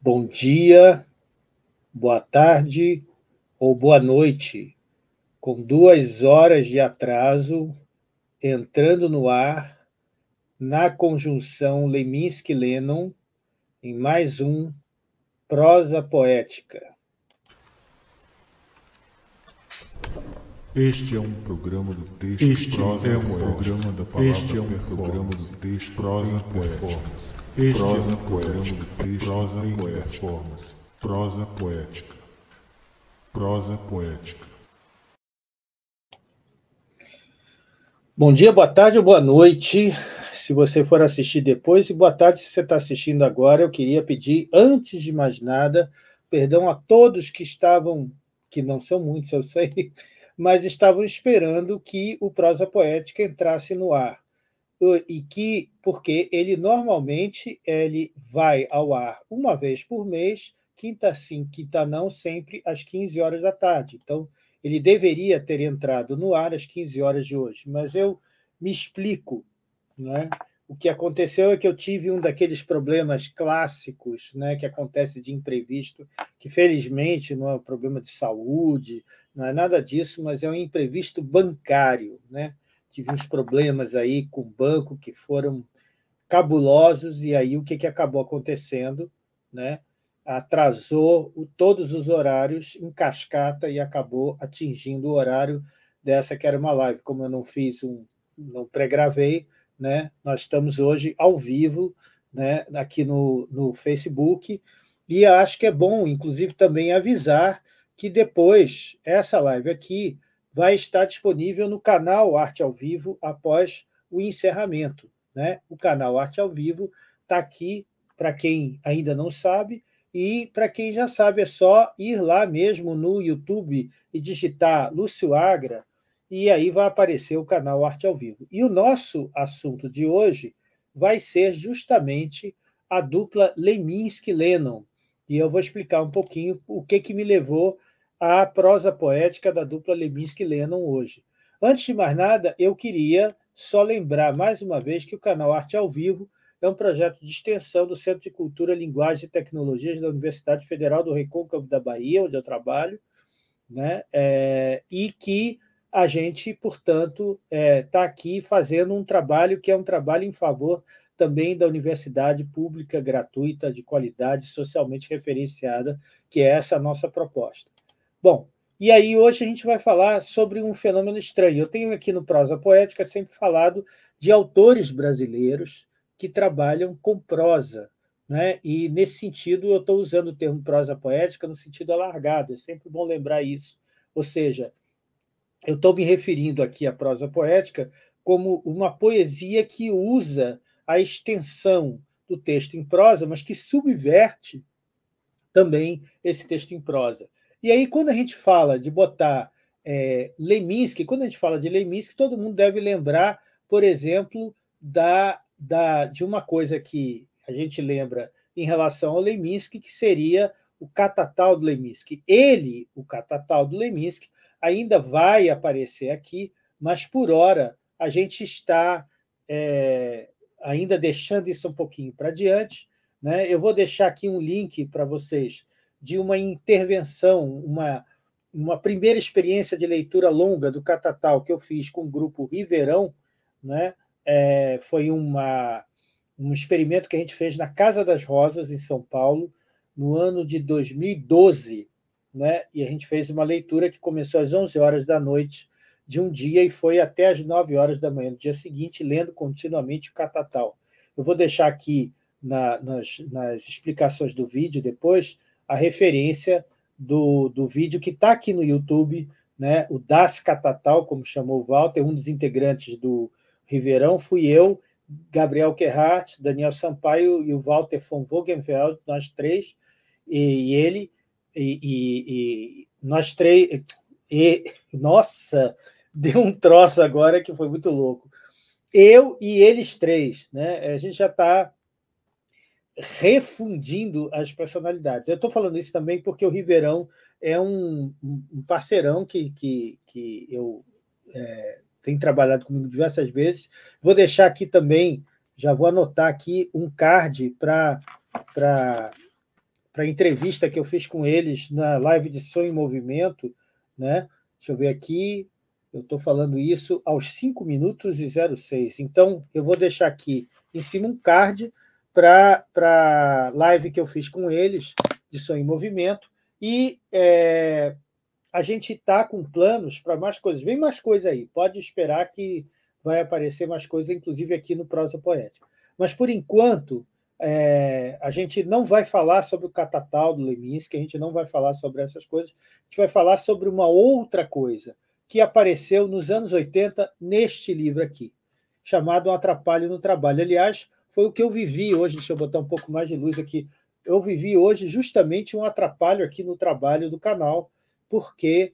bom dia, boa tarde ou boa noite, com duas horas de atraso, entrando no ar na conjunção Leminski-Lennon em mais um Prosa Poética. Este é um programa do texto. Este prosa é um programa da é palavra. Este é um programa do texto. Prosa Performance. Este prosa é poética, Cristo, prosa poética, prosa poética, prosa poética. Bom dia, boa tarde ou boa noite, se você for assistir depois, e boa tarde se você está assistindo agora. Eu queria pedir, antes de mais nada, perdão a todos que estavam, que não são muitos, eu sei, mas estavam esperando que o Prosa Poética entrasse no ar e que porque ele normalmente ele vai ao ar uma vez por mês, quinta sim, quinta não, sempre às 15 horas da tarde. Então, ele deveria ter entrado no ar às 15 horas de hoje, mas eu me explico, né? O que aconteceu é que eu tive um daqueles problemas clássicos, né, que acontece de imprevisto, que felizmente não é um problema de saúde, não é nada disso, mas é um imprevisto bancário, né? tive uns problemas aí com o banco que foram cabulosos e aí o que, que acabou acontecendo, né? Atrasou o, todos os horários em cascata e acabou atingindo o horário dessa que era uma live. Como eu não fiz um, não pré-gravei, né? Nós estamos hoje ao vivo, né? Aqui no, no Facebook e acho que é bom, inclusive, também avisar que depois essa live aqui vai estar disponível no canal Arte ao Vivo após o encerramento. Né? O canal Arte ao Vivo está aqui para quem ainda não sabe, e para quem já sabe, é só ir lá mesmo no YouTube e digitar Lúcio Agra, e aí vai aparecer o canal Arte ao Vivo. E o nosso assunto de hoje vai ser justamente a dupla Leminski-Lennon. E eu vou explicar um pouquinho o que, que me levou à prosa poética da dupla Leminski-Lennon hoje. Antes de mais nada, eu queria só lembrar mais uma vez que o canal Arte ao Vivo é um projeto de extensão do Centro de Cultura, Linguagem e Tecnologias da Universidade Federal do Recôncavo da Bahia, onde eu trabalho, né? É, e que a gente, portanto, está é, tá aqui fazendo um trabalho que é um trabalho em favor também da universidade pública, gratuita, de qualidade, socialmente referenciada, que é essa nossa proposta. Bom, e aí hoje a gente vai falar sobre um fenômeno estranho. Eu tenho aqui no Prosa Poética sempre falado de autores brasileiros que trabalham com prosa. Né? E nesse sentido, eu estou usando o termo prosa poética no sentido alargado, é sempre bom lembrar isso. Ou seja, eu estou me referindo aqui à prosa poética como uma poesia que usa a extensão do texto em prosa, mas que subverte também esse texto em prosa. E aí, quando a gente fala de botar é, Leminski, quando a gente fala de Leminski, todo mundo deve lembrar, por exemplo, da, da, de uma coisa que a gente lembra em relação ao Leminski, que seria o catatal do Leminski. Ele, o catatal do Leminski, ainda vai aparecer aqui, mas por hora a gente está é, ainda deixando isso um pouquinho para diante. Né? Eu vou deixar aqui um link para vocês de uma intervenção, uma, uma primeira experiência de leitura longa do Catatal que eu fiz com o grupo Riverão, né? É, foi uma, um experimento que a gente fez na Casa das Rosas, em São Paulo, no ano de 2012. Né? E a gente fez uma leitura que começou às 11 horas da noite de um dia e foi até às 9 horas da manhã do dia seguinte, lendo continuamente o Catatal. Eu vou deixar aqui na, nas, nas explicações do vídeo depois a referência do, do vídeo que está aqui no YouTube, né? O Das Catatal, como chamou o Walter, um dos integrantes do Ribeirão, fui eu, Gabriel Gerhardt, Daniel Sampaio e o Walter von Vogenfeld, nós três, e, e ele, e, e, e, nós três. E, nossa, deu um troço agora que foi muito louco. Eu e eles três, né? A gente já está refundindo as personalidades. Eu estou falando isso também porque o Ribeirão é um, um parceirão que, que, que eu é, tenho trabalhado comigo diversas vezes. Vou deixar aqui também, já vou anotar aqui um card para a entrevista que eu fiz com eles na live de Sonho em Movimento. Né? Deixa eu ver aqui. Eu estou falando isso aos 5 minutos e 06. Então, eu vou deixar aqui em cima um card para a live que eu fiz com eles, de Sonho em Movimento, e é, a gente está com planos para mais coisas. Vem mais coisa aí, pode esperar que vai aparecer mais coisa, inclusive aqui no Prosa Poética. Mas, por enquanto, é, a gente não vai falar sobre o catatal do Leminski, a gente não vai falar sobre essas coisas, a gente vai falar sobre uma outra coisa que apareceu nos anos 80 neste livro aqui, chamado Um Atrapalho no Trabalho. Aliás, foi o que eu vivi hoje. Deixa eu botar um pouco mais de luz aqui. Eu vivi hoje justamente um atrapalho aqui no trabalho do canal, porque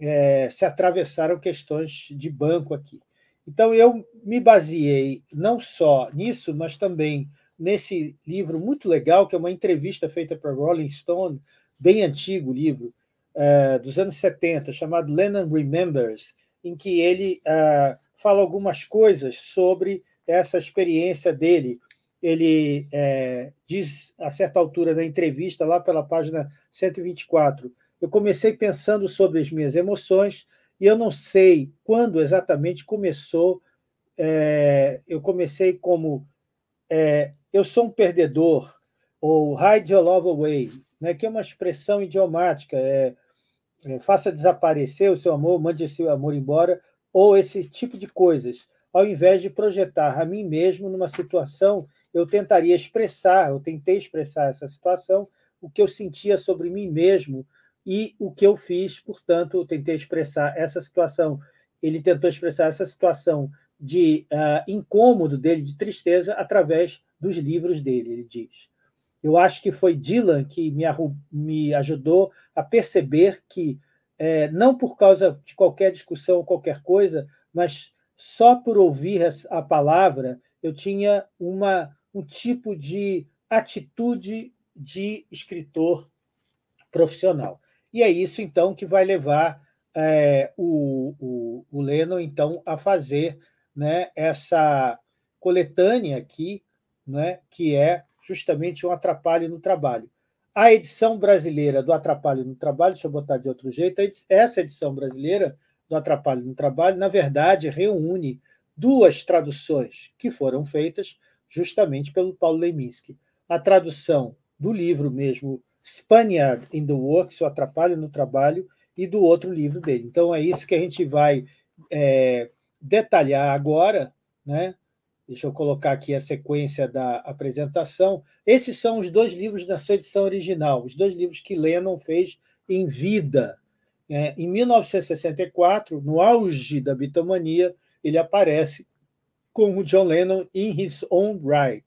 é, se atravessaram questões de banco aqui. Então, eu me baseei não só nisso, mas também nesse livro muito legal, que é uma entrevista feita para Rolling Stone, bem antigo livro, é, dos anos 70, chamado Lennon Remembers, em que ele é, fala algumas coisas sobre essa experiência dele. Ele é, diz, a certa altura da entrevista, lá pela página 124, eu comecei pensando sobre as minhas emoções e eu não sei quando exatamente começou. É, eu comecei como é, eu sou um perdedor ou hide your love away, né, que é uma expressão idiomática. É, é faça desaparecer o seu amor, mande esse amor embora ou esse tipo de coisas ao invés de projetar a mim mesmo numa situação, eu tentaria expressar, eu tentei expressar essa situação, o que eu sentia sobre mim mesmo e o que eu fiz, portanto, eu tentei expressar essa situação. Ele tentou expressar essa situação de uh, incômodo dele, de tristeza, através dos livros dele, ele diz. Eu acho que foi Dylan que me, me ajudou a perceber que, eh, não por causa de qualquer discussão ou qualquer coisa, mas só por ouvir a palavra eu tinha uma, um tipo de atitude de escritor profissional. E é isso, então, que vai levar é, o, o, o Lennon, então, a fazer né, essa coletânea aqui, né, que é justamente um atrapalho no trabalho. A edição brasileira do Atrapalho no Trabalho, deixa eu botar de outro jeito, essa edição brasileira do Atrapalho no Trabalho, na verdade, reúne duas traduções que foram feitas justamente pelo Paulo Leminski. A tradução do livro mesmo, Spaniard in the Works, O Atrapalho no Trabalho, e do outro livro dele. Então, é isso que a gente vai é, detalhar agora, né? Deixa eu colocar aqui a sequência da apresentação. Esses são os dois livros da sua edição original, os dois livros que Lennon fez em vida, é, em 1964, no auge da bitomania, ele aparece com o John Lennon in his own right.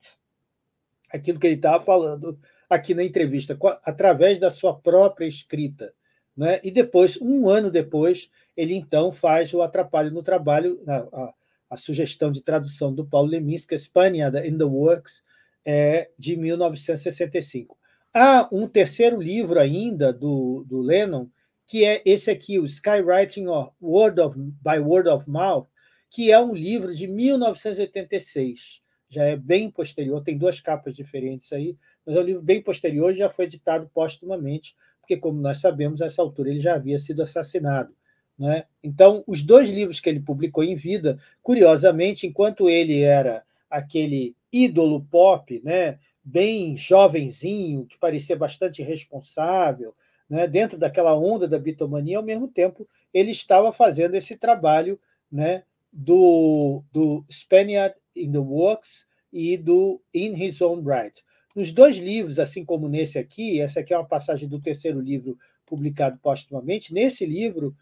Aquilo que ele estava falando aqui na entrevista, através da sua própria escrita. Né? E depois, um ano depois, ele então faz o Atrapalho no Trabalho, a, a, a sugestão de tradução do Paulo Leminski, Espanhada in the Works, é, de 1965. Há um terceiro livro ainda do, do Lennon, que é esse aqui, o Skywriting ó, Word of, by Word of Mouth, que é um livro de 1986. Já é bem posterior, tem duas capas diferentes aí, mas é um livro bem posterior e já foi editado póstumamente, porque, como nós sabemos, nessa essa altura ele já havia sido assassinado. Né? Então, os dois livros que ele publicou em vida, curiosamente, enquanto ele era aquele ídolo pop, né, bem jovenzinho, que parecia bastante responsável, né, dentro daquela onda da bitomania, ao mesmo tempo ele estava fazendo esse trabalho né, do, do Spaniard in the Works e do In His Own Right. Nos dois livros, assim como nesse aqui, essa aqui é uma passagem do terceiro livro publicado postumamente, nesse livro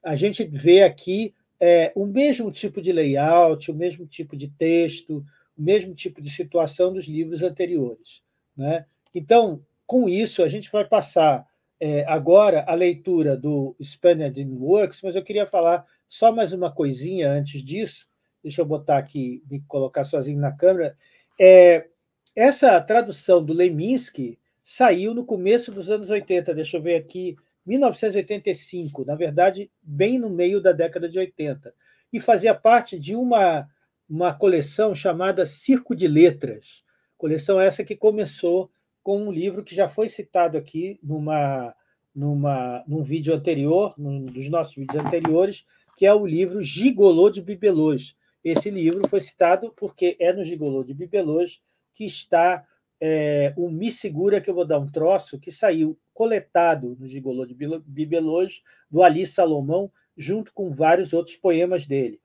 a gente vê aqui é, o mesmo tipo de layout, o mesmo tipo de texto, o mesmo tipo de situação dos livros anteriores. Né? Então, com isso, a gente vai passar é, agora a leitura do Spaniard Works, mas eu queria falar só mais uma coisinha antes disso. Deixa eu botar aqui, me colocar sozinho na câmera. É, essa tradução do Leminski saiu no começo dos anos 80, deixa eu ver aqui, 1985, na verdade, bem no meio da década de 80, e fazia parte de uma, uma coleção chamada Circo de Letras, coleção essa que começou com um livro que já foi citado aqui numa, numa, num vídeo anterior, num dos nossos vídeos anteriores, que é o livro Gigolô de Bibelôs. Esse livro foi citado porque é no Gigolô de Bibelôs que está é, o Me Segura, que eu vou dar um troço, que saiu coletado no Gigolô de Bibelôs, do Ali Salomão, junto com vários outros poemas dele.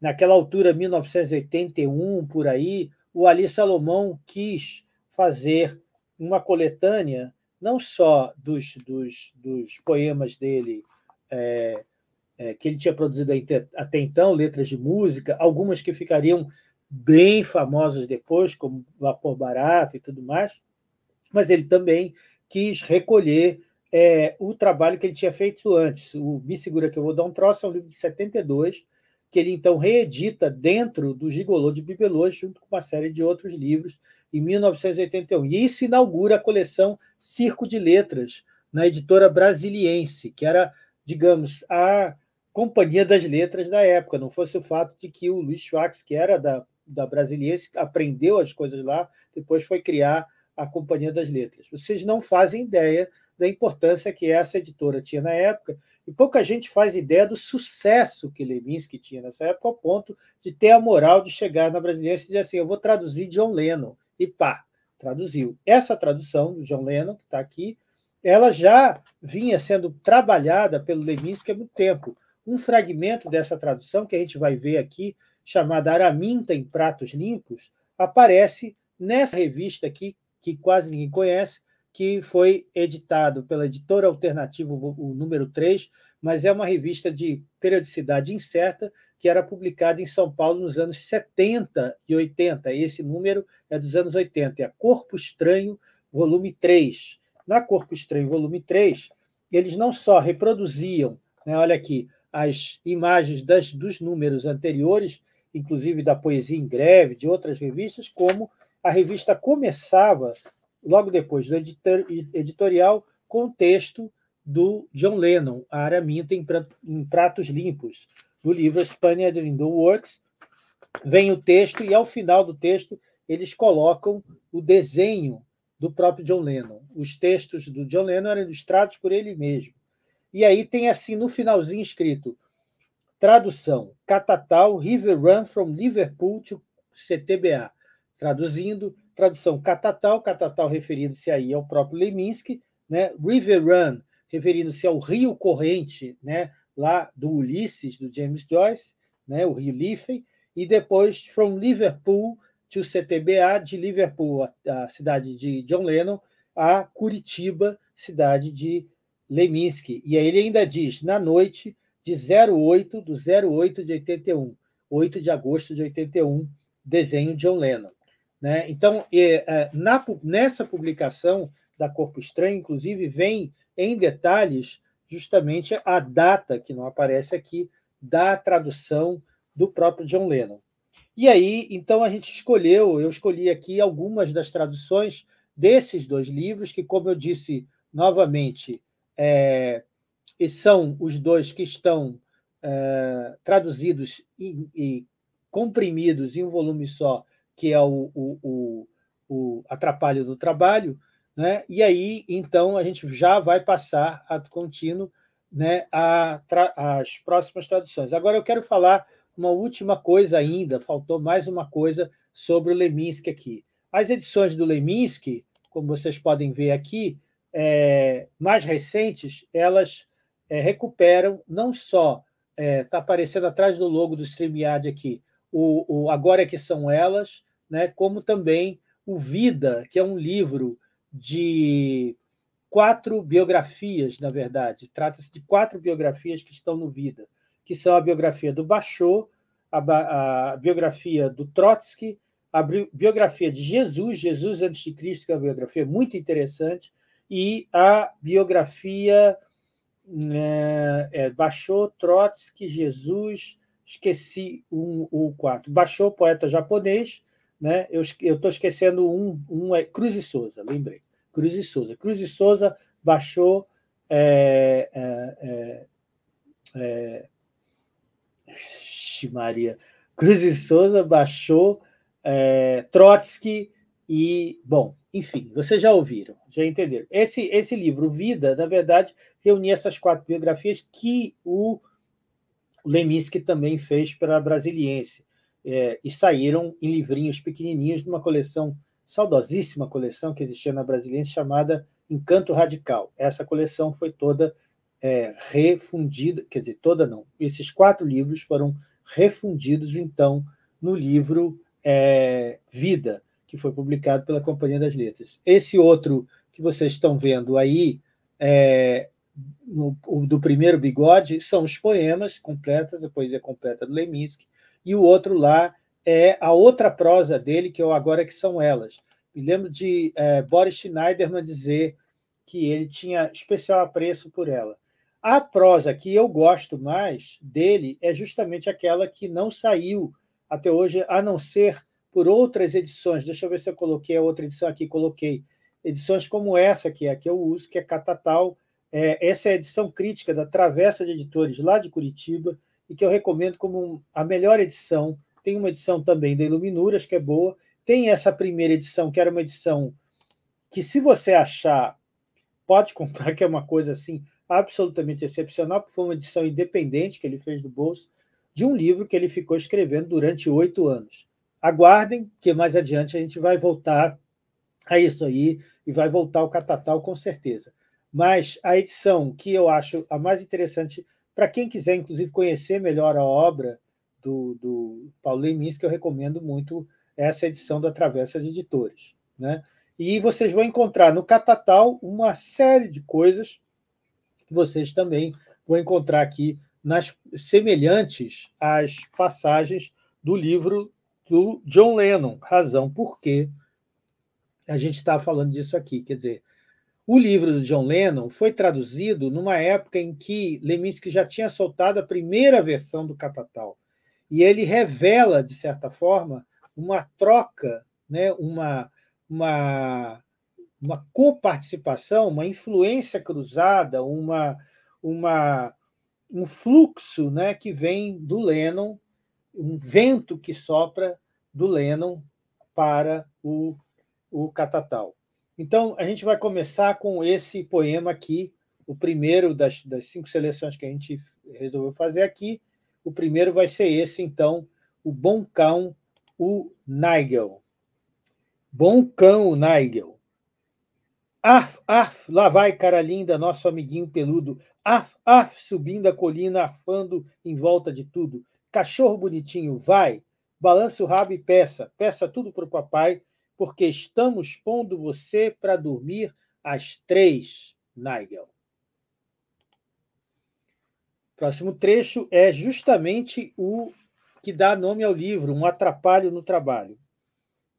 Naquela altura, 1981, por aí, o Ali Salomão quis fazer uma coletânea não só dos, dos, dos poemas dele é, é, que ele tinha produzido até então, letras de música, algumas que ficariam bem famosas depois, como Vapor Barato e tudo mais, mas ele também quis recolher é, o trabalho que ele tinha feito antes. O Me Segura Que Eu Vou Dar um Troço é um livro de 72, que ele então reedita dentro do Gigolô de Bibelô, junto com uma série de outros livros, em 1981. E isso inaugura a coleção Circo de Letras, na editora brasiliense, que era, digamos, a companhia das letras da época. Não fosse o fato de que o Luiz Schwartz, que era da, da brasiliense, aprendeu as coisas lá, depois foi criar a Companhia das Letras. Vocês não fazem ideia da importância que essa editora tinha na época, e pouca gente faz ideia do sucesso que Levinsky tinha nessa época, ao ponto de ter a moral de chegar na brasileira e dizer assim: eu vou traduzir John Lennon e pá, traduziu. Essa tradução do John Lennon, que está aqui, ela já vinha sendo trabalhada pelo Levinsky há muito tempo. Um fragmento dessa tradução, que a gente vai ver aqui, chamada Araminta em Pratos Limpos, aparece nessa revista aqui, que quase ninguém conhece, que foi editado pela editora alternativa, o número 3, mas é uma revista de periodicidade incerta, que era publicada em São Paulo nos anos 70 e 80. esse número é dos anos 80, é Corpo Estranho, volume 3. Na Corpo Estranho, volume 3, eles não só reproduziam, né, olha aqui, as imagens das, dos números anteriores, inclusive da Poesia em Greve, de outras revistas, como a revista começava, logo depois do editor, editorial, com o texto do John Lennon, a Araminta em, Pratos Limpos, do livro Spaniard Window Works. Vem o texto e ao final do texto eles colocam o desenho do próprio John Lennon. Os textos do John Lennon eram ilustrados por ele mesmo. E aí tem assim no finalzinho escrito tradução Catatal River Run from Liverpool to CTBA. Traduzindo, tradução Catatal, Catatal referindo-se aí ao próprio Leminski, né? River Run referindo-se ao rio corrente, né? lá do Ulisses, do James Joyce, né, o Rio Liffey, e depois From Liverpool to CTBA, de Liverpool, a, a cidade de John Lennon, a Curitiba, cidade de Leminski. E aí ele ainda diz, na noite de 08, do 08 de 81, 8 de agosto de 81, desenho de John Lennon. Né? Então, é, na, nessa publicação da Corpo Estranho, inclusive, vem em detalhes justamente a data, que não aparece aqui, da tradução do próprio John Lennon. E aí, então, a gente escolheu, eu escolhi aqui algumas das traduções desses dois livros, que, como eu disse novamente, é, são os dois que estão é, traduzidos e, e, comprimidos em um volume só, que é o, o, o, o Atrapalho do Trabalho, né? E aí, então, a gente já vai passar ato contínuo né, as próximas traduções. Agora eu quero falar uma última coisa ainda, faltou mais uma coisa sobre o Leminski aqui. As edições do Leminski, como vocês podem ver aqui, é, mais recentes, elas é, recuperam não só, está é, tá aparecendo atrás do logo do StreamYard aqui, o, o Agora é que são elas, né, como também o Vida, que é um livro de quatro biografias, na verdade. Trata-se de quatro biografias que estão no Vida, que são a biografia do Bachot, a, a biografia do Trotsky, a biografia de Jesus, Jesus antes de Cristo, que é uma biografia muito interessante, e a biografia eh, é, é, Trotsky, Jesus, esqueci o um, quatro. poeta japonês, né? Eu estou esquecendo um, um é Cruz e Souza, lembrei. Cruz e Souza. Cruz e Souza baixou é, é, é, é Maria. Cruz e Souza baixou é, Trotsky e bom, enfim, vocês já ouviram, já entenderam. Esse esse livro Vida, na verdade, reunia essas quatro biografias que o Leminski também fez para a Brasiliense é, e saíram em livrinhos pequenininhos de uma coleção, saudosíssima coleção que existia na Brasiliense, chamada Encanto Radical. Essa coleção foi toda é, refundida, quer dizer, toda não. Esses quatro livros foram refundidos, então, no livro é, Vida, que foi publicado pela Companhia das Letras. Esse outro que vocês estão vendo aí, é, no, do primeiro bigode, são os poemas completos, a poesia completa do Leminski, e o outro lá é a outra prosa dele, que eu é agora que são elas. Me lembro de é, Boris Schneiderman dizer que ele tinha especial apreço por ela. A prosa que eu gosto mais dele é justamente aquela que não saiu até hoje, a não ser por outras edições. Deixa eu ver se eu coloquei a outra edição aqui, coloquei. Edições como essa que é a que eu uso, que é Catatal. É, essa é a edição crítica da Travessa de Editores lá de Curitiba e que eu recomendo como a melhor edição. Tem uma edição também da Iluminuras, que é boa. Tem essa primeira edição, que era uma edição que, se você achar, pode comprar, que é uma coisa assim absolutamente excepcional, porque foi uma edição independente que ele fez do bolso, de um livro que ele ficou escrevendo durante oito anos. Aguardem, que mais adiante a gente vai voltar a isso aí e vai voltar ao Catatal com certeza. Mas a edição que eu acho a mais interessante para quem quiser, inclusive, conhecer melhor a obra do, do Paulo Leminski, eu recomendo muito essa edição da Travessa de Editores. Né? E vocês vão encontrar no Catatal uma série de coisas que vocês também vão encontrar aqui nas semelhantes às passagens do livro do John Lennon, razão por que a gente está falando disso aqui. Quer dizer, o livro do John Lennon foi traduzido numa época em que Leminski já tinha soltado a primeira versão do Catatal. E ele revela, de certa forma, uma troca, né, uma, uma, uma coparticipação, uma influência cruzada, uma, uma, um fluxo né, que vem do Lennon, um vento que sopra do Lennon para o, o Catatal. Então, a gente vai começar com esse poema aqui, o primeiro das, das cinco seleções que a gente resolveu fazer aqui. O primeiro vai ser esse, então, o Bom Cão, o Nigel. Bom Cão, o Nigel. Arf, arf, lá vai, cara linda, nosso amiguinho peludo. Arf, arf, subindo a colina, arfando em volta de tudo. Cachorro bonitinho, vai, balança o rabo e peça, peça tudo para o papai, porque estamos pondo você para dormir às três, Nigel. Próximo trecho é justamente o que dá nome ao livro, Um Atrapalho no Trabalho.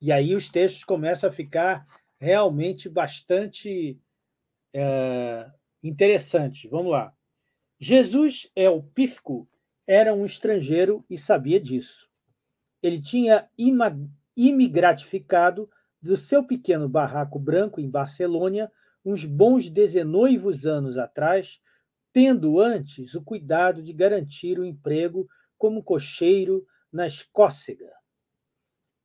E aí os textos começam a ficar realmente bastante é, interessantes. Vamos lá. Jesus é o pífico, era um estrangeiro e sabia disso. Ele tinha imigratificado do seu pequeno barraco branco em Barcelona, uns bons dezenoivos anos atrás, tendo antes o cuidado de garantir o emprego como cocheiro na Escócega.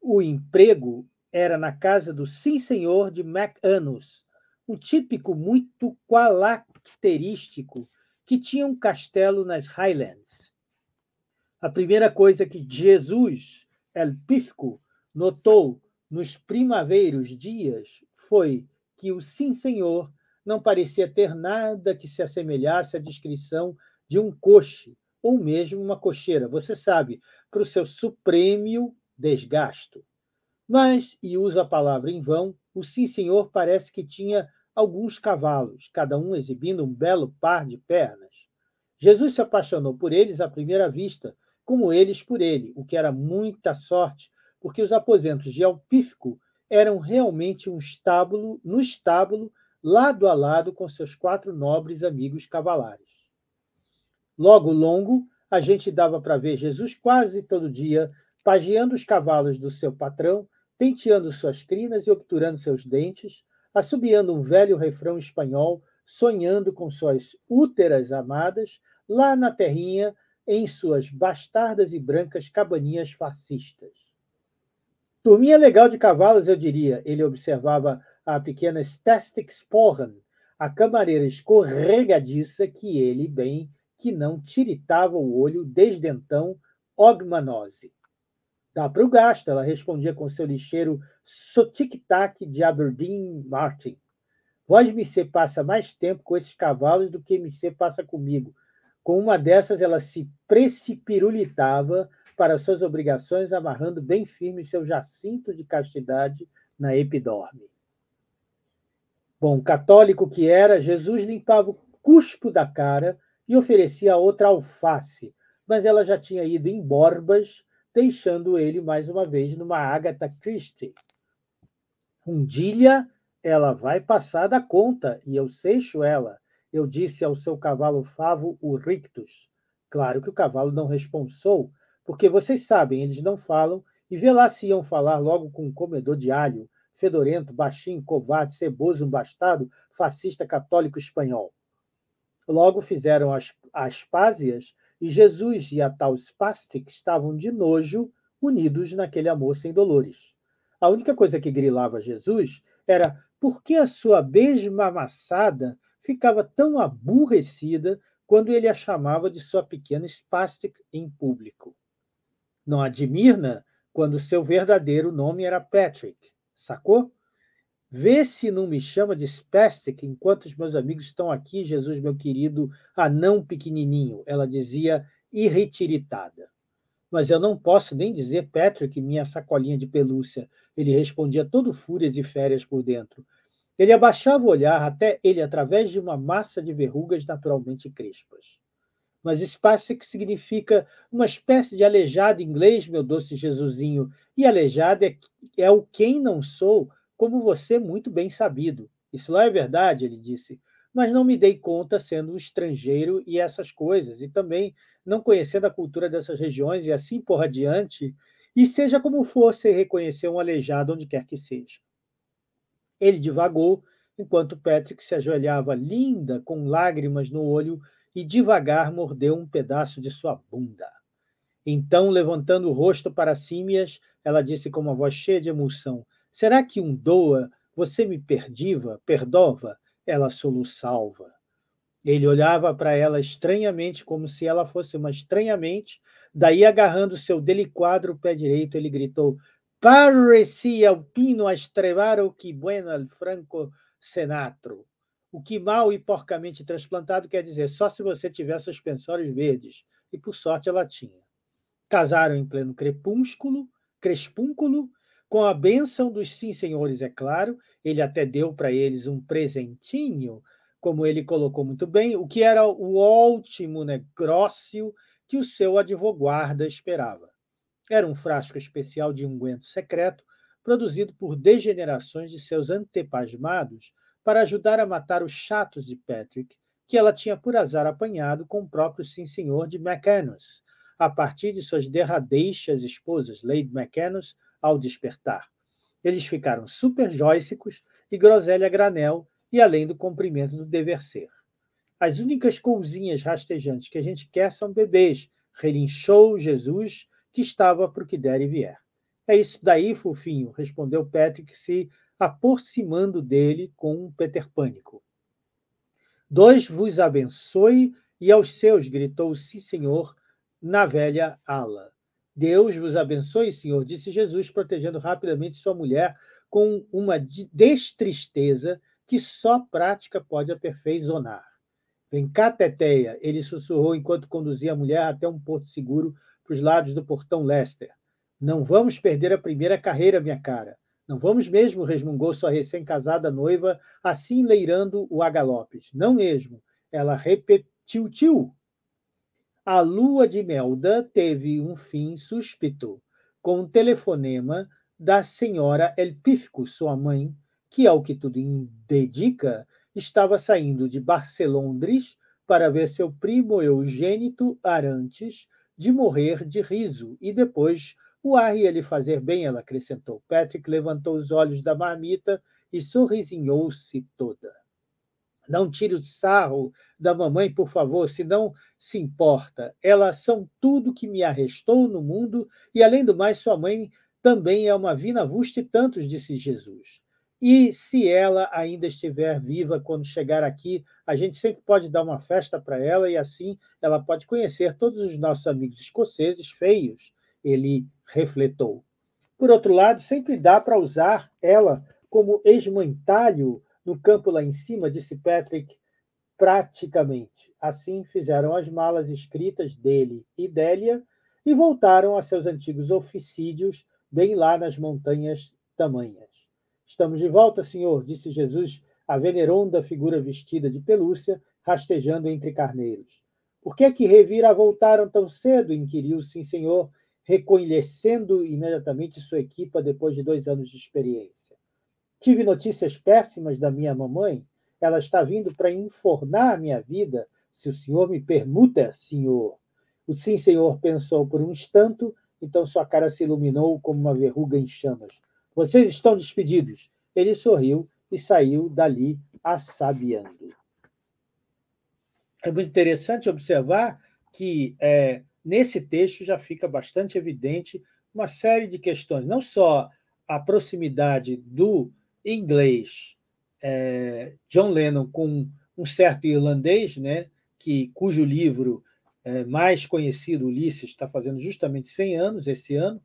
O emprego era na casa do sim senhor de MacAnus, um típico muito qualacterístico que tinha um castelo nas Highlands. A primeira coisa que Jesus, el Pífico, notou nos primaveiros dias foi que o sim senhor não parecia ter nada que se assemelhasse à descrição de um coche ou mesmo uma cocheira, você sabe, para o seu supremo desgasto. Mas, e uso a palavra em vão, o sim senhor parece que tinha alguns cavalos, cada um exibindo um belo par de pernas. Jesus se apaixonou por eles à primeira vista, como eles por ele, o que era muita sorte porque os aposentos de Alpífico eram realmente um estábulo, no estábulo, lado a lado com seus quatro nobres amigos cavalares. Logo longo, a gente dava para ver Jesus quase todo dia pageando os cavalos do seu patrão, penteando suas crinas e obturando seus dentes, assobiando um velho refrão espanhol, sonhando com suas úteras amadas, lá na terrinha, em suas bastardas e brancas cabaninhas fascistas. Turminha legal de cavalos, eu diria. Ele observava a pequena Spastic Sporran, a camareira escorregadiça que ele bem que não tiritava o olho desde então, Ogmanose. Dá para o gasto, ela respondia com seu lixeiro sotic-tac de Aberdeen Martin. Vós me se passa mais tempo com esses cavalos do que me se passa comigo. Com uma dessas, ela se precipirulitava para suas obrigações, amarrando bem firme seu jacinto de castidade na epidorme. Bom católico que era, Jesus limpava o cuspo da cara e oferecia outra alface, mas ela já tinha ido em Borbas, deixando ele mais uma vez numa Agatha Christie. Rundilha, ela vai passar da conta e eu seixo ela, eu disse ao seu cavalo favo, o rictus. Claro que o cavalo não responsou, porque vocês sabem, eles não falam, e lá se iam falar logo com um comedor de alho, fedorento, baixinho, covarde, ceboso, embastado, fascista católico espanhol. Logo fizeram as, as pásias, e Jesus e a tal Spastic estavam de nojo unidos naquele amor sem dolores. A única coisa que grilava Jesus era por que a sua mesma amassada ficava tão aborrecida quando ele a chamava de sua pequena Spastic em público. Não admirna quando seu verdadeiro nome era Patrick, sacou? Vê se não me chama de Spastic enquanto os meus amigos estão aqui, Jesus, meu querido anão pequenininho, ela dizia irretiritada. Mas eu não posso nem dizer Patrick, minha sacolinha de pelúcia, ele respondia todo fúrias e férias por dentro. Ele abaixava o olhar até ele através de uma massa de verrugas naturalmente crespas mas espaço que significa uma espécie de aleijado inglês, meu doce Jesusinho, e aleijado é, é o quem não sou, como você muito bem sabido. Isso lá é verdade, ele disse, mas não me dei conta sendo um estrangeiro e essas coisas, e também não conhecendo a cultura dessas regiões e assim por adiante, e seja como for, sem reconhecer um aleijado onde quer que seja. Ele divagou, enquanto Patrick se ajoelhava, linda, com lágrimas no olho, e devagar mordeu um pedaço de sua bunda. Então, levantando o rosto para Símias, ela disse com uma voz cheia de emoção: Será que um doa você me perdiva, perdova? Ela soluçava. Ele olhava para ela estranhamente, como se ela fosse uma estranhamente. Daí, agarrando seu delicado pé direito, ele gritou: Parecia alpino a estrevar o que bueno el franco senatro. O que mal e porcamente transplantado quer dizer só se você tiver suspensórios verdes, e por sorte ela tinha. Casaram em pleno crepúsculo, crespúnculo, com a bênção dos sim senhores, é claro, ele até deu para eles um presentinho, como ele colocou muito bem, o que era o ótimo negócio que o seu advoguarda esperava. Era um frasco especial de unguento secreto, produzido por degenerações de seus antepasmados, para ajudar a matar os chatos de Patrick, que ela tinha por azar apanhado com o próprio sim-senhor de McAnus, a partir de suas derradeixas esposas, Lady McAnus, ao despertar. Eles ficaram superjóicicos e groselha granel, e além do comprimento do dever ser. As únicas cousinhas rastejantes que a gente quer são bebês, relinchou Jesus, que estava para o que der e vier. É isso daí, fofinho, respondeu Patrick, se aproximando dele com um Peter Pânico. Dois vos abençoe, e aos seus gritou: Sim, Senhor, na velha ala. Deus vos abençoe, Senhor, disse Jesus, protegendo rapidamente sua mulher com uma destristeza que só prática pode aperfeiçoar. Vem cá, Teteia, ele sussurrou enquanto conduzia a mulher até um porto seguro para os lados do portão Lester. Não vamos perder a primeira carreira, minha cara. Não vamos mesmo, resmungou sua recém-casada noiva, assim leirando o a Não mesmo. Ela repetiu tio. A lua de Melda teve um fim suspeito com um telefonema da senhora Elpífico, sua mãe, que, ao que tudo indica, estava saindo de Barcelondres para ver seu primo Eugênito Arantes de morrer de riso e depois o ar ia lhe fazer bem, ela acrescentou. Patrick levantou os olhos da marmita e sorrisinhou-se toda. Não tire o sarro da mamãe, por favor, se não se importa. Elas são tudo que me arrestou no mundo e, além do mais, sua mãe também é uma vusta e tantos, disse Jesus. E se ela ainda estiver viva quando chegar aqui, a gente sempre pode dar uma festa para ela e assim ela pode conhecer todos os nossos amigos escoceses feios ele refletou. Por outro lado, sempre dá para usar ela como esmantalho no campo lá em cima, disse Patrick, praticamente. Assim fizeram as malas escritas dele e Délia e voltaram a seus antigos oficídios bem lá nas montanhas tamanhas. Estamos de volta, senhor, disse Jesus a veneronda figura vestida de pelúcia, rastejando entre carneiros. Por que é que Revira voltaram tão cedo? inquiriu sim, senhor, reconhecendo imediatamente sua equipa depois de dois anos de experiência. Tive notícias péssimas da minha mamãe. Ela está vindo para informar a minha vida, se o senhor me permuta, senhor. O sim, senhor, pensou por um instante, então sua cara se iluminou como uma verruga em chamas. Vocês estão despedidos. Ele sorriu e saiu dali assabiando. É muito interessante observar que é, nesse texto já fica bastante evidente uma série de questões, não só a proximidade do inglês é, John Lennon com um certo irlandês, né, que cujo livro é, mais conhecido, Ulisses, está fazendo justamente 100 anos esse ano,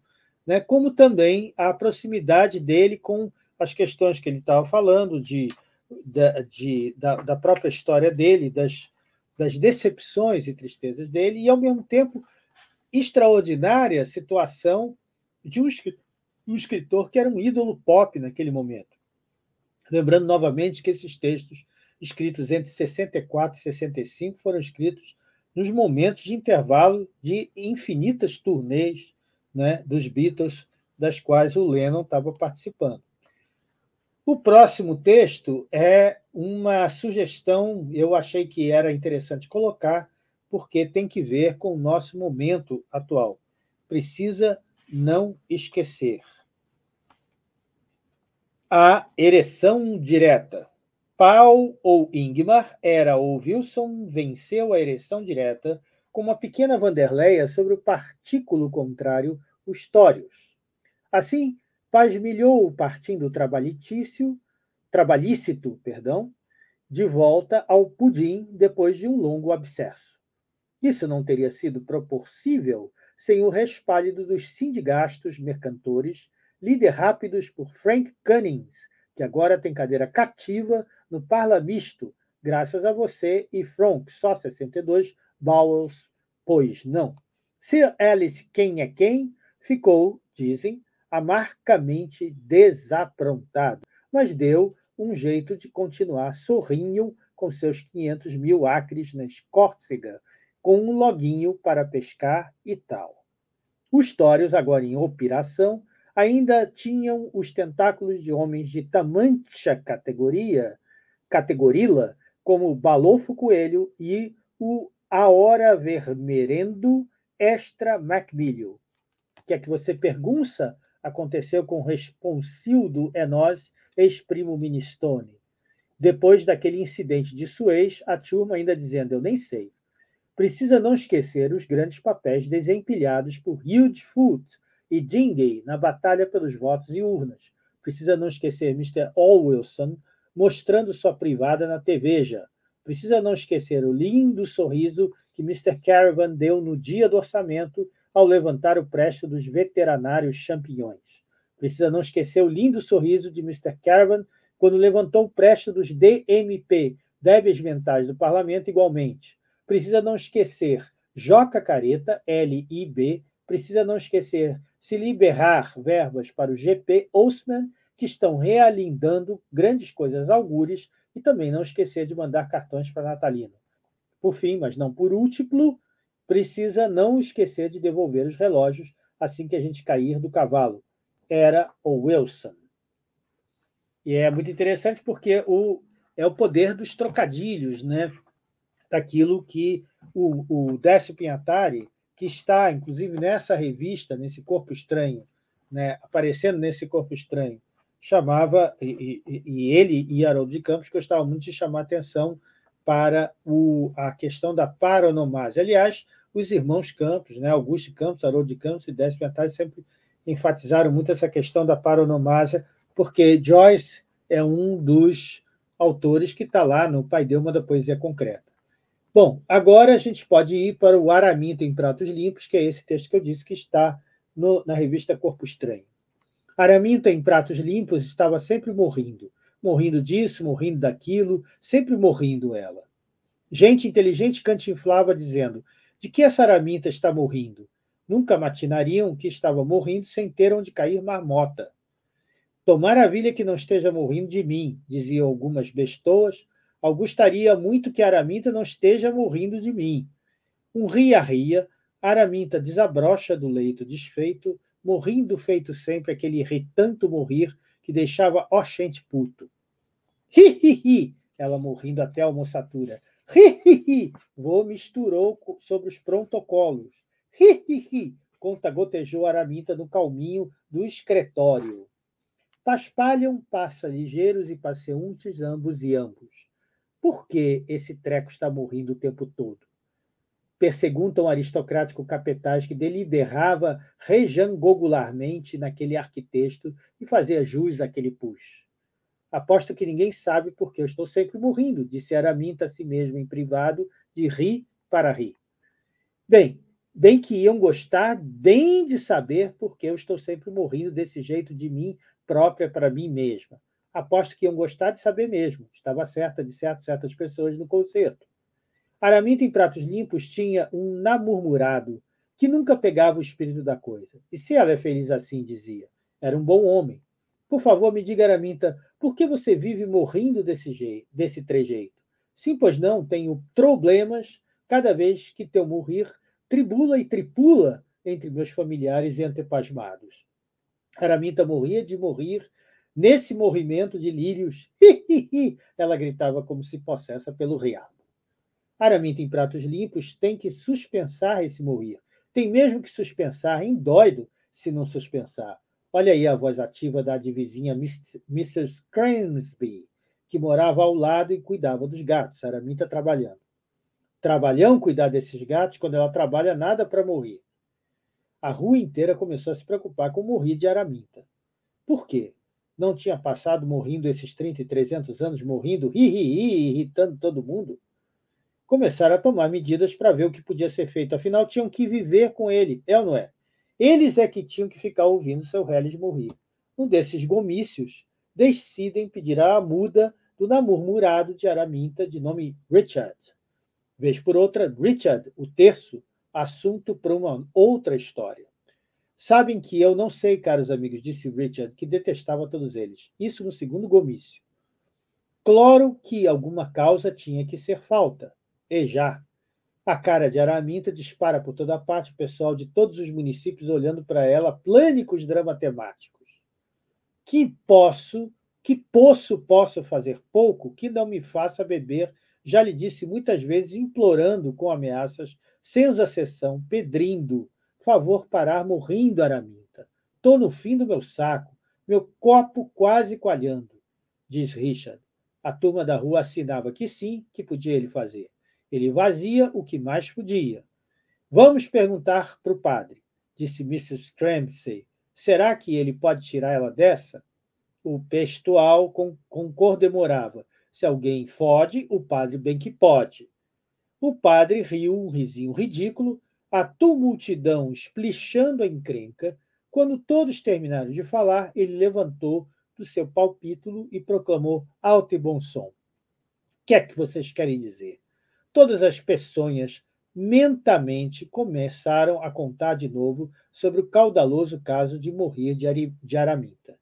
né, como também a proximidade dele com as questões que ele estava falando de, de, de da, da própria história dele, das, das decepções e tristezas dele, e ao mesmo tempo extraordinária situação de um escritor, um escritor que era um ídolo pop naquele momento. Lembrando novamente que esses textos, escritos entre 64 e 65, foram escritos nos momentos de intervalo de infinitas turnês né, dos Beatles, das quais o Lennon estava participando. O próximo texto é uma sugestão, eu achei que era interessante colocar, porque tem que ver com o nosso momento atual. Precisa não esquecer. A ereção direta. Paul ou Ingmar era ou Wilson venceu a ereção direta com uma pequena Vanderleia sobre o partículo contrário, os tórios. Assim, pasmilhou o partindo trabalhitício, trabalhícito, perdão, de volta ao pudim depois de um longo abscesso. Isso não teria sido proporcível sem o respaldo dos sindigastos mercantores, líder rápidos por Frank Cunnings, que agora tem cadeira cativa no Parlamento, graças a você e Frank, só 62, Bowles, pois não. Sir Alice, quem é quem, ficou, dizem, amarcamente desaprontado, mas deu um jeito de continuar sorrinho com seus 500 mil acres na Escórcega, com um loguinho para pescar e tal. Os tórios, agora em operação, ainda tinham os tentáculos de homens de tamancha categoria, categorila, como Balofo Coelho e o Aora Vermerendo Extra Macmilio. O que é que você pergunta? Aconteceu com o Responsildo Enós, ex-primo Ministone. Depois daquele incidente de Suez, a turma ainda dizendo, eu nem sei precisa não esquecer os grandes papéis desempilhados por Hugh Foot e Dingay na batalha pelos votos e urnas. Precisa não esquecer Mr. All Wilson mostrando sua privada na TV. Precisa não esquecer o lindo sorriso que Mr. Caravan deu no dia do orçamento ao levantar o presto dos veteranários champiões. Precisa não esquecer o lindo sorriso de Mr. Caravan quando levantou o presto dos DMP, débeis mentais do parlamento, igualmente. Precisa não esquecer Joca Careta, L-I-B. Precisa não esquecer se liberar verbas para o GP Ousman que estão realindando grandes coisas algures, e também não esquecer de mandar cartões para Natalino. Por fim, mas não por último, precisa não esquecer de devolver os relógios assim que a gente cair do cavalo. Era o Wilson. E é muito interessante porque o, é o poder dos trocadilhos, né? daquilo que o, o Décio Pinhatari, que está, inclusive, nessa revista, nesse Corpo Estranho, né, aparecendo nesse Corpo Estranho, chamava, e, e, e ele e Haroldo de Campos gostavam muito de chamar atenção para o, a questão da paronomasia. Aliás, os irmãos Campos, né, Augusto Campos, Haroldo de Campos e Décio Pinhatari sempre enfatizaram muito essa questão da paronomásia, porque Joyce é um dos autores que está lá no Pai Deu uma da Poesia Concreta. Bom, agora a gente pode ir para o Araminta em Pratos Limpos, que é esse texto que eu disse que está no, na revista Corpo Estranho. Araminta em Pratos Limpos estava sempre morrendo, morrendo disso, morrendo daquilo, sempre morrendo ela. Gente inteligente cantinflava dizendo: de que essa Araminta está morrendo? Nunca matinariam que estava morrendo sem ter onde cair marmota. Tomara maravilha que não esteja morrendo de mim, diziam algumas bestoas, gostaria muito que Araminta não esteja morrendo de mim. Um ria-ria, Araminta desabrocha do leito desfeito, morrendo feito sempre aquele ri tanto morrer que deixava Oxente puto. Hi hi hi, ela morrendo até a almoçatura. Hi hi hi, vô misturou sobre os protocolos. Hi hi hi, conta gotejou Araminta no calminho do escritório. Paspalham, passa ligeiros e passeuntes, ambos e ambos. Por que esse treco está morrendo o tempo todo? Pergunta um aristocrático capataz que deliberava rejangogularmente naquele arquitexto e fazia jus àquele push. Aposto que ninguém sabe porque eu estou sempre morrendo, disse Araminta a si mesmo em privado, de rir para rir. Bem, bem que iam gostar bem de saber porque eu estou sempre morrendo desse jeito de mim própria para mim mesma. Aposto que iam gostar de saber mesmo. Estava certa de certo, certas pessoas no concerto. Araminta em Pratos Limpos tinha um namurmurado que nunca pegava o espírito da coisa. E se ela é feliz assim, dizia, era um bom homem. Por favor, me diga, Araminta, por que você vive morrendo desse jeito, desse trejeito? Sim, pois não, tenho problemas cada vez que teu morrer tribula e tripula entre meus familiares e antepasmados. Araminta morria de morrer nesse movimento de lírios, hi, hi, hi, ela gritava como se possessa pelo riado. Araminta em pratos limpos tem que suspensar esse morrer. Tem mesmo que suspensar, em doido, se não suspensar. Olha aí a voz ativa da divisinha Mrs. Cransby, que morava ao lado e cuidava dos gatos. Araminta trabalhando. Trabalhão cuidar desses gatos quando ela trabalha nada para morrer. A rua inteira começou a se preocupar com o morrer de Araminta. Por quê? não tinha passado morrendo esses 30 e 300 anos, morrendo, ri, ri, ri, irritando todo mundo, começaram a tomar medidas para ver o que podia ser feito. Afinal, tinham que viver com ele, é ou não é? Eles é que tinham que ficar ouvindo seu Helles morrer. Um desses gomícios decidem pedir a muda do namurmurado de Araminta, de nome Richard. Vez por outra, Richard, o terço, assunto para uma outra história. Sabem que eu não sei, caros amigos, disse Richard, que detestava todos eles. Isso no segundo gomício. Claro que alguma causa tinha que ser falta. E já. A cara de Araminta dispara por toda parte, o pessoal de todos os municípios olhando para ela, plânicos dramatemáticos. Que posso, que poço posso fazer pouco que não me faça beber, já lhe disse muitas vezes, implorando com ameaças, sem exceção, pedrindo favor parar morrendo, Araminta. Tô no fim do meu saco, meu copo quase coalhando, diz Richard. A turma da rua assinava que sim, que podia ele fazer. Ele vazia o que mais podia. Vamos perguntar para o padre, disse Mrs. Cramsey. Será que ele pode tirar ela dessa? O pestual concor demorava. Se alguém fode, o padre bem que pode. O padre riu um risinho ridículo a tumultidão esplichando a encrenca, quando todos terminaram de falar, ele levantou do seu palpítulo e proclamou alto e bom som. O que é que vocês querem dizer? Todas as peçonhas mentamente começaram a contar de novo sobre o caudaloso caso de morrer de Aramita.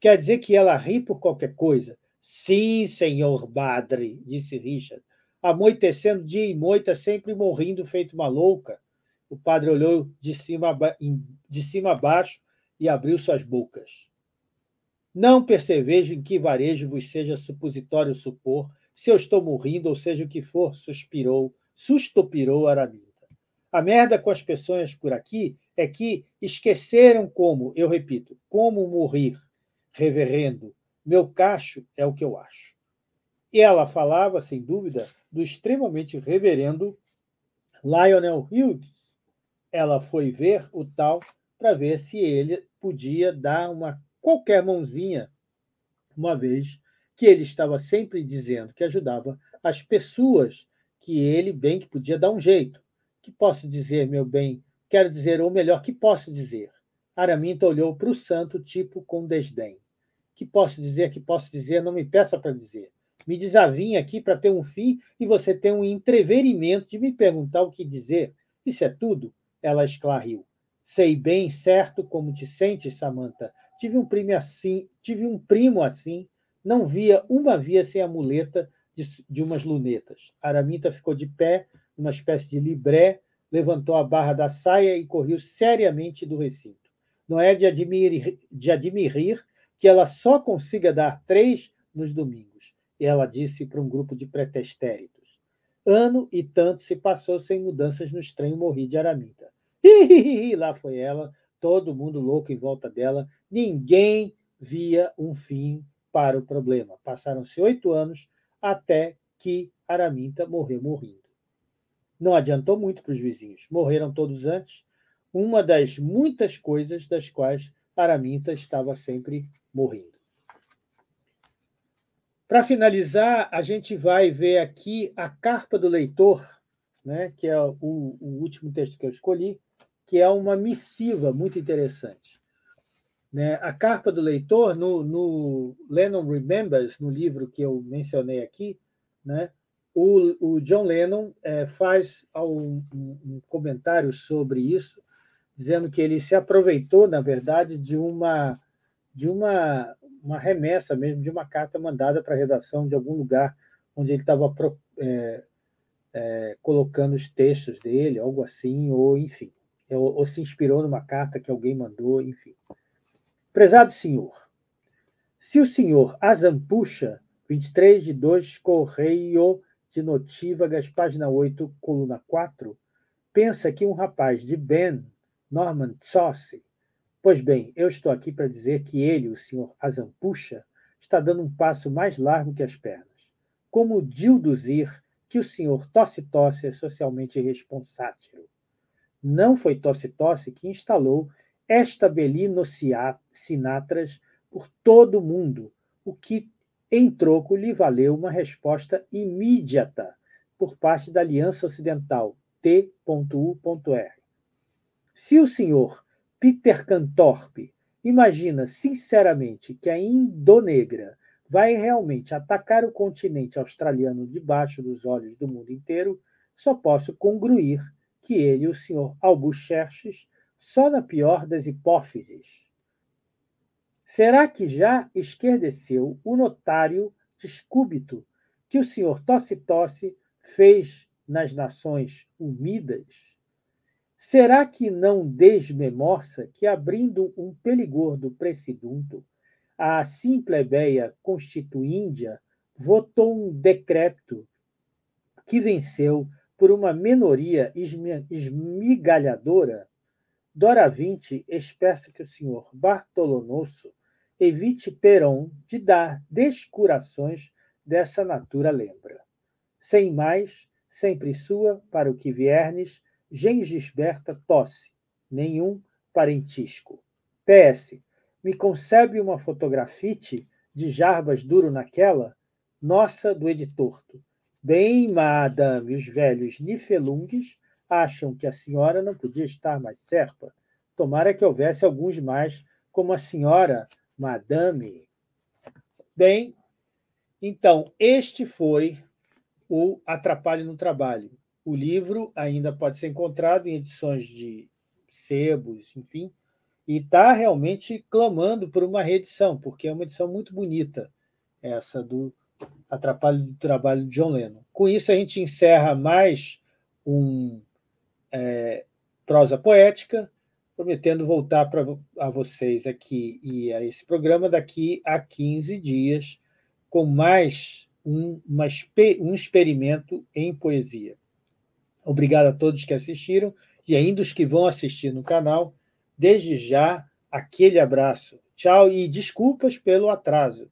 Quer dizer que ela ri por qualquer coisa? Sim, senhor Badre, disse Richard, amoitecendo dia e moita sempre morrendo feito uma louca. O padre olhou de cima, de cima a baixo e abriu suas bocas. Não percevejo em que varejo vos seja supositório supor se eu estou morrendo ou seja o que for, suspirou, sustopirou Araminta. A merda com as pessoas por aqui é que esqueceram como, eu repito, como morrer, reverendo. Meu cacho é o que eu acho. E ela falava, sem dúvida, do extremamente reverendo Lionel Hughes, ela foi ver o tal para ver se ele podia dar uma qualquer mãozinha, uma vez que ele estava sempre dizendo que ajudava as pessoas, que ele bem que podia dar um jeito. Que posso dizer, meu bem? Quero dizer, ou melhor, que posso dizer? Araminta olhou para o santo, tipo com desdém. Que posso dizer, que posso dizer, não me peça para dizer. Me desavinha aqui para ter um fim e você tem um entreverimento de me perguntar o que dizer. Isso é tudo. Ela esclarriu. Sei bem certo como te sentes, Samantha. Tive um primo assim, tive um primo assim, não via uma via sem a muleta de, de umas lunetas. Araminta ficou de pé, numa espécie de libré, levantou a barra da saia e correu seriamente do recinto. Não é de admirar, de que ela só consiga dar três nos domingos. ela disse para um grupo de pretestéritos. Ano e tanto se passou sem mudanças no estranho morri de Araminta. lá foi ela, todo mundo louco em volta dela. Ninguém via um fim para o problema. Passaram-se oito anos até que Araminta morreu morrendo. Não adiantou muito para os vizinhos. Morreram todos antes. Uma das muitas coisas das quais Araminta estava sempre morrendo. Para finalizar, a gente vai ver aqui a carpa do leitor, né, que é o, o último texto que eu escolhi, que é uma missiva muito interessante. Né? A carpa do leitor, no, no Lennon Remembers, no livro que eu mencionei aqui, né, o, o, John Lennon é, faz um, um, comentário sobre isso, dizendo que ele se aproveitou, na verdade, de uma de uma uma remessa mesmo de uma carta mandada para a redação de algum lugar onde ele estava é, é, colocando os textos dele, algo assim, ou enfim, ou, ou se inspirou numa carta que alguém mandou, enfim. Prezado senhor, se o senhor Azampuxa, 23 de 2, Correio de Notívagas, página 8, coluna 4, pensa que um rapaz de Ben, Norman Sauce, Pois bem, eu estou aqui para dizer que ele, o senhor Azampuxa, está dando um passo mais largo que as pernas, como o Dilduzir que o senhor Tosse Tosse é socialmente irresponsátil. Não foi Tosse Tosse que instalou esta Belino Sinatras por todo o mundo, o que, em troco, lhe valeu uma resposta imediata por parte da Aliança Ocidental, T.U.R. Se o senhor Peter Cantorpe imagina sinceramente que a Indonegra vai realmente atacar o continente australiano debaixo dos olhos do mundo inteiro, só posso congruir que ele e o senhor Albuquerque só na pior das hipóteses. Será que já esquerdeceu o notário descúbito que o senhor Tosse Tosse fez nas Nações Unidas? Será que não desmemorça que, abrindo um peligordo precedunto a assim plebeia constituíndia votou um decreto que venceu por uma minoria esmigalhadora? Dora Vinte, espero que o senhor Bartolonosso evite Perón de dar descurações dessa natura lembra. Sem mais, sempre sua, para o que viernes, Gengisberta tosse, nenhum parentisco. PS. Me concebe uma fotografite de Jarbas duro naquela? Nossa, do editorto. Bem, madame, os velhos nifelungues acham que a senhora não podia estar mais serpa. Tomara que houvesse alguns mais como a senhora, madame. Bem, então, este foi o Atrapalho no Trabalho. O livro ainda pode ser encontrado em edições de sebos, enfim, e está realmente clamando por uma reedição, porque é uma edição muito bonita, essa do Atrapalho do Trabalho de John Lennon. Com isso, a gente encerra mais um é, Prosa Poética, prometendo voltar pra, a vocês aqui e a esse programa daqui a 15 dias, com mais um, uma, um experimento em poesia. Obrigado a todos que assistiram e ainda os que vão assistir no canal. Desde já, aquele abraço. Tchau e desculpas pelo atraso.